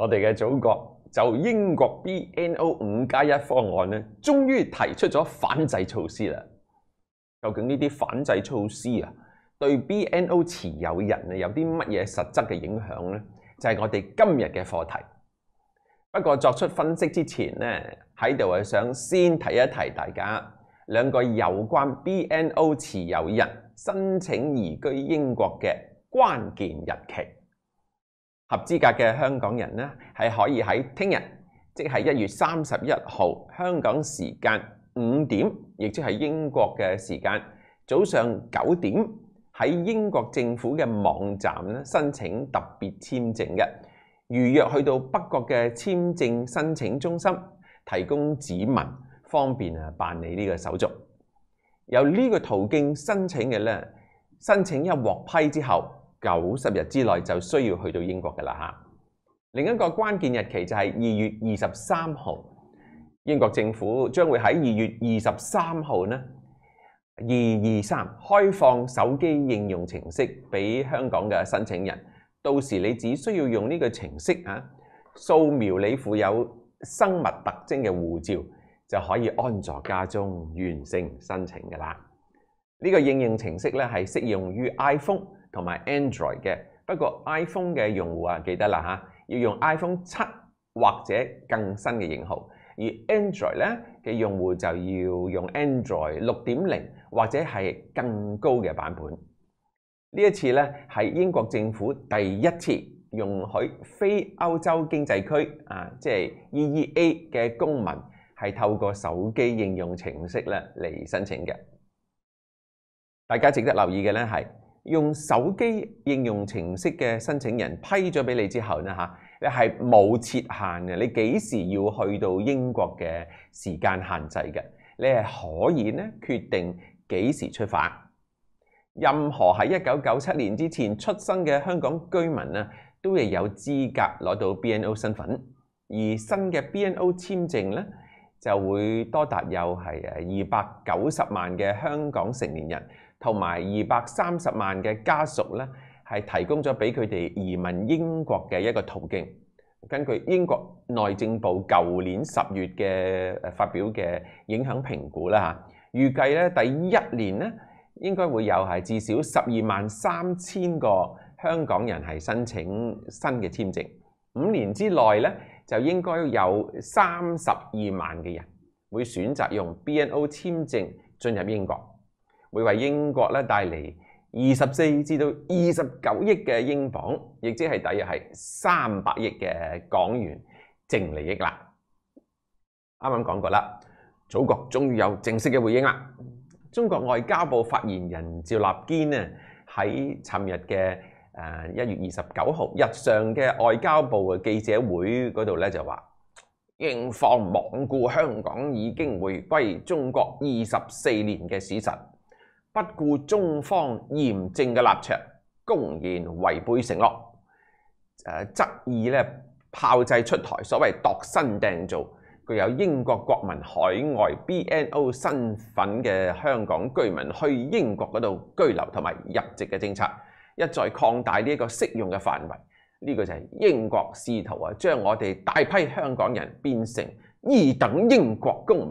我哋嘅祖国就英國 BNO 五加一方案咧，終於提出咗反制措施啦。究竟呢啲反制措施啊，對 BNO 持有人啊有啲乜嘢實質嘅影響呢？就係我哋今日嘅課題。不過作出分析之前呢，喺度係想先提一提大家兩個有關 BNO 持有人申請移居英國嘅關鍵日期。合資格嘅香港人咧，係可以喺聽日，即係一月三十一號香港時間五點，亦即係英國嘅時間早上九點，喺英國政府嘅網站咧申請特別簽證嘅預約，去到北國嘅簽證申請中心提供指紋，方便啊辦理呢個手續。由呢個途徑申請嘅咧，申請一獲批之後。九十日之内就需要去到英国噶啦吓，另一个关键日期就系二月二十三号，英国政府将会喺二月二十三号呢二二三开放手机应用程式俾香港嘅申请人，到时你只需要用呢个程式啊，扫描你附有生物特征嘅护照就可以安坐家中完成申请噶啦。呢个应用程式咧系适用于 iPhone。同埋 Android 嘅，不過 iPhone 嘅用户啊，記得啦嚇，要用 iPhone 七或者更新嘅型號；而 Android 咧嘅用户就要用 Android 六點零或者係更高嘅版本。呢一次咧，係英國政府第一次容許非歐洲經濟區啊，即係 EEA 嘅公民係透過手機應用程式咧嚟申請嘅。大家值得留意嘅咧係。用手機應用程式嘅申請人批咗俾你之後咧嚇，你係冇設限嘅，你幾時要去到英國嘅時間限制嘅，你係可以咧決定幾時出發。任何喺一九九七年之前出生嘅香港居民咧，都係有資格攞到 BNO 身份，而新嘅 BNO 簽證咧就會多達有係二百九十萬嘅香港成年人。同埋二百三十萬嘅家屬咧，係提供咗俾佢哋移民英國嘅一個途徑。根據英國內政部舊年十月嘅發表嘅影響評估啦嚇，預計咧第一年咧應該會有係至少十二萬三千個香港人係申請新嘅簽證。五年之內咧，就應該有三十二萬嘅人會選擇用 BNO 簽證進入英國。會為英國咧帶嚟二十四至到二十九億嘅英磅，亦即係大约係三百億嘅港元正利益啦。啱啱講過啦，祖國終於有正式嘅回應啦。中國外交部發言人趙立堅啊，喺尋日嘅誒一月二十九號日上嘅外交部嘅記者會嗰度咧就話：英方罔顧香港已經回歸中國二十四年嘅事實。不顾中方严正嘅立场，公然违背承诺，诶，执意咧炮制出台所谓度身订造、具有英国国民海外 BNO 身份嘅香港居民去英国嗰度居留同埋入籍嘅政策，一再扩大呢一个适用嘅范围，呢个就系英国试图啊将我哋大批香港人变成二等英国公民。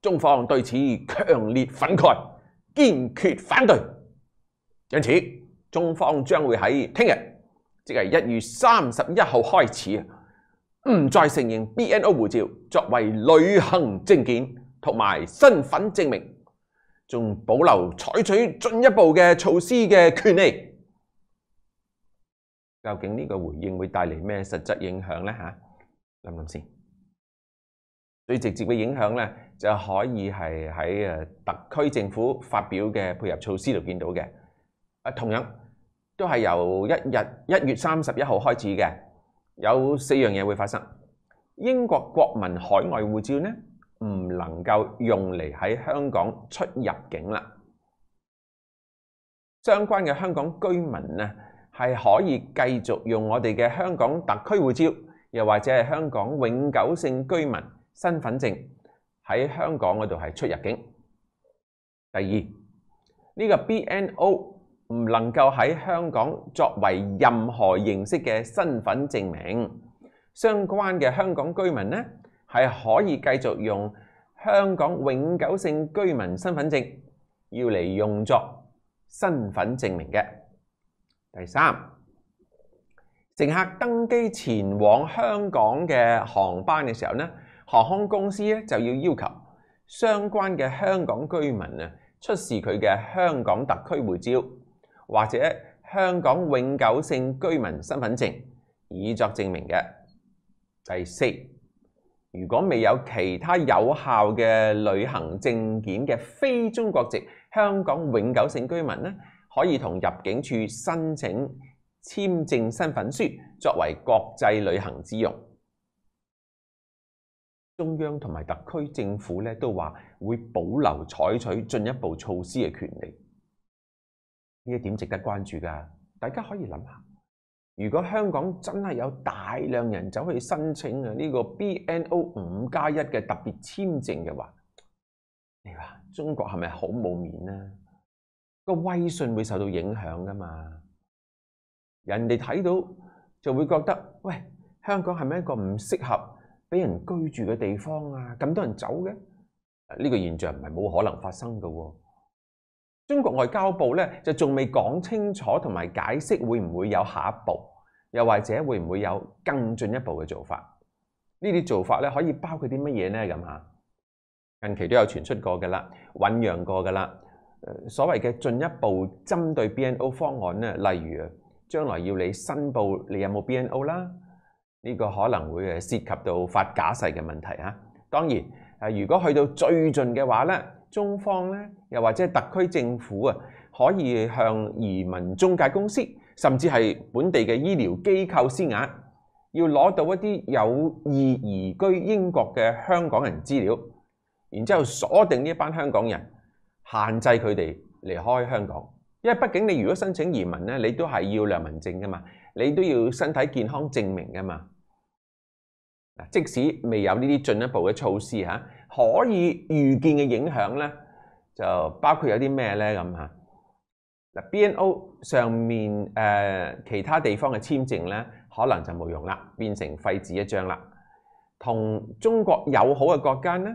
中方对此强烈愤慨，坚决反对。因此，中方将会喺听日，即系一月三十一号开始，唔再承认 BNO 护照作为旅行证件同埋身份证明，仲保留采取进一步嘅措施嘅权利。究竟呢个回应会带嚟咩实质影响呢？吓谂谂先。最直接嘅影響咧，就可以係喺特區政府發表嘅配合措施度見到嘅。同樣都係由一日一月三十一號開始嘅，有四樣嘢會發生。英國國民海外護照咧，唔能夠用嚟喺香港出入境啦。相關嘅香港居民咧，係可以繼續用我哋嘅香港特區護照，又或者係香港永久性居民。身份證喺香港嗰度係出入境。第二，呢個 BNO 唔能夠喺香港作為任何形式嘅身份證明。相關嘅香港居民呢，係可以繼續用香港永久性居民身份證要嚟用作身份證明嘅。第三，乘客登機前往香港嘅航班嘅時候呢。航空公司咧就要要求相關嘅香港居民啊出示佢嘅香港特區護照或者香港永久性居民身份證以作證明嘅。第四，如果未有其他有效嘅旅行證件嘅非中國籍香港永久性居民咧，可以同入境處申請簽證身份書作為國際旅行之用。中央同埋特區政府咧都話會保留採取進一步措施嘅權利。呢一點值得關注㗎。大家可以諗下，如果香港真係有大量人走去申請啊呢個 BNO 五加一嘅特別簽證嘅話，你話中國係咪好冇面啊？個威信會受到影響㗎嘛？人哋睇到就會覺得喂，香港係咪一個唔適合？俾人居住嘅地方啊，咁多人走嘅呢个现象唔系冇可能发生噶。中国外交部咧就仲未讲清楚同埋解释会唔会有下一步，又或者会唔会有更进一步嘅做法？呢啲做法咧可以包括啲乜嘢咧咁啊？近期都有传出过噶啦，酝酿过噶啦，所谓嘅进一步针对 BNO 方案咧，例如将来要你申报你有冇 BNO 啦。呢个可能会涉及到发假誓嘅问题吓，当然诶，如果去到最近嘅话咧，中方咧又或者特区政府啊，可以向移民中介公司，甚至系本地嘅医疗机构施压，要攞到一啲有意移居英国嘅香港人资料，然之后锁定呢一班香港人，限制佢哋离开香港，因为毕竟你如果申请移民咧，你都系要良民证噶嘛。你都要身體健康證明噶嘛？即使未有呢啲進一步嘅措施嚇，可以預見嘅影響咧，就包括有啲咩咧咁嚇。嗱，BNO 上面誒其他地方嘅簽證咧，可能就冇用啦，變成廢紙一張啦。同中國友好嘅國家咧，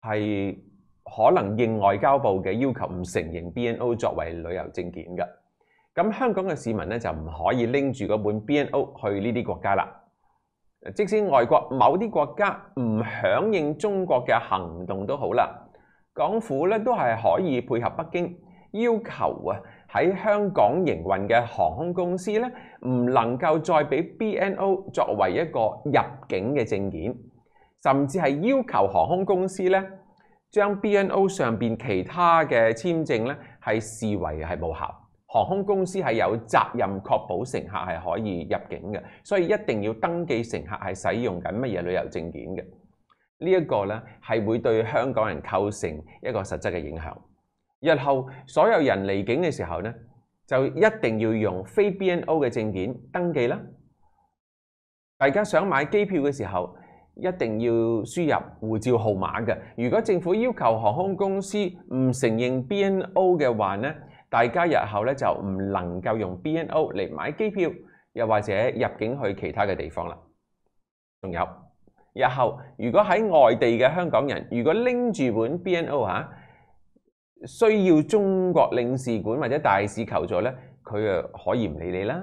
係可能應外交部嘅要求唔承認 BNO 作為旅遊證件嘅。咁香港嘅市民咧就唔可以拎住嗰本 B N O 去呢啲國家啦。即使外國某啲國家唔響應中國嘅行動都好啦，港府咧都係可以配合北京要求啊，喺香港營運嘅航空公司咧唔能夠再俾 B N O 作為一個入境嘅證件，甚至係要求航空公司咧將 B N O 上边其他嘅簽證咧係視為係無效。航空公司係有責任確保乘客係可以入境嘅，所以一定要登記乘客係使用緊乜嘢旅遊證件嘅。呢一個咧係會對香港人構成一個實質嘅影響。日後所有人離境嘅時候咧，就一定要用非 BNO 嘅證件登記啦。大家想買機票嘅時候，一定要輸入護照號碼嘅。如果政府要求航空公司唔承認 BNO 嘅話咧，大家日後咧就唔能夠用 BNO 嚟買機票，又或者入境去其他嘅地方啦。仲有日後，如果喺外地嘅香港人，如果拎住本 BNO 嚇，需要中國領事館或者大使求助咧，佢啊可以唔理你啦。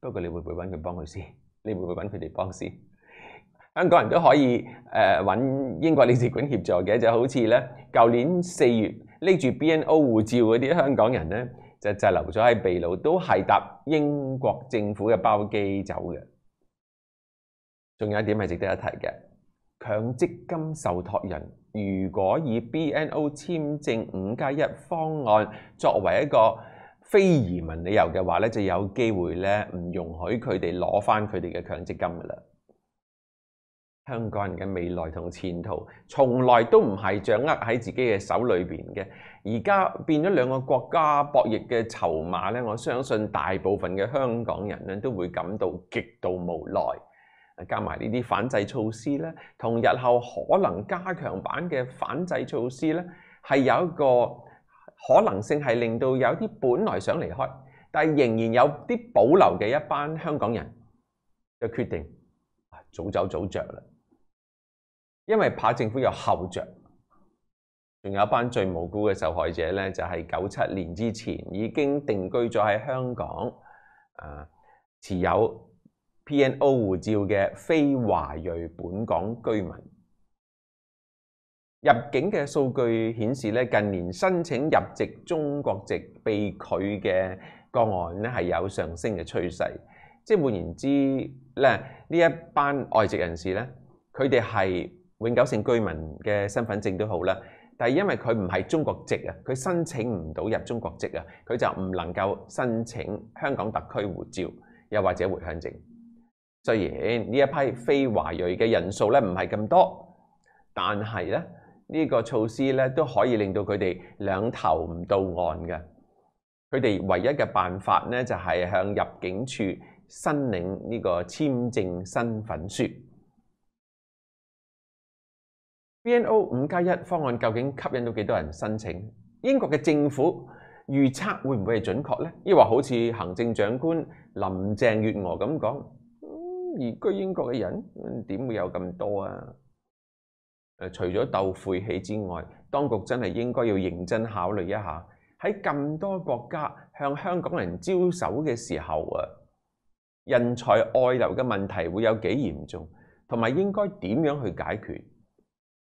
不過你會唔會揾佢幫佢先？你會唔會揾佢哋幫先？香港人都可以誒揾英國領事館協助嘅，就好似咧舊年四月。拎住 BNO 護照嗰啲香港人咧，就就留咗喺秘魯，都係搭英國政府嘅包機走嘅。仲有一點係值得一提嘅，強積金受托人如果以 BNO 簽證五加一方案作為一個非移民理由嘅話咧，就有機會咧唔容許佢哋攞翻佢哋嘅強積金㗎啦。香港人嘅未来同前途，从来都唔系掌握喺自己嘅手里边嘅。而家变咗两个国家博弈嘅筹码咧，我相信大部分嘅香港人咧都会感到极度无奈。加埋呢啲反制措施咧，同日后可能加强版嘅反制措施咧，系有一个可能性系令到有啲本来想离开，但仍然有啲保留嘅一班香港人嘅决定，早走早着啦。因为怕政府又后着。仲有一班最无辜嘅受害者咧，就系九七年之前已经定居咗喺香港，啊持有 P N O 护照嘅非华裔本港居民入境嘅数据显示咧，近年申请入籍中国籍被拒嘅个案咧系有上升嘅趋势，即系换言之咧，呢一班外籍人士咧，佢哋系。永久性居民嘅身份證都好啦，但係因為佢唔係中國籍啊，佢申請唔到入中國籍啊，佢就唔能夠申請香港特區護照，又或者回鄉證。雖然呢一批非華裔嘅人數咧唔係咁多，但係咧呢個措施咧都可以令到佢哋兩頭唔到岸嘅。佢哋唯一嘅辦法咧就係向入境處申領呢個簽證身份書。BNO 五加一方案究竟吸引到幾多人申请？英国嘅政府预测会唔会係准确呢？亦或好似行政长官林郑月娥咁講，移居英国嘅人點会有咁多啊？除咗斗晦气之外，当局真係应该要认真考虑一下，喺咁多国家向香港人招手嘅时候啊，人才外流嘅问题会有幾严重，同埋应该點樣去解决？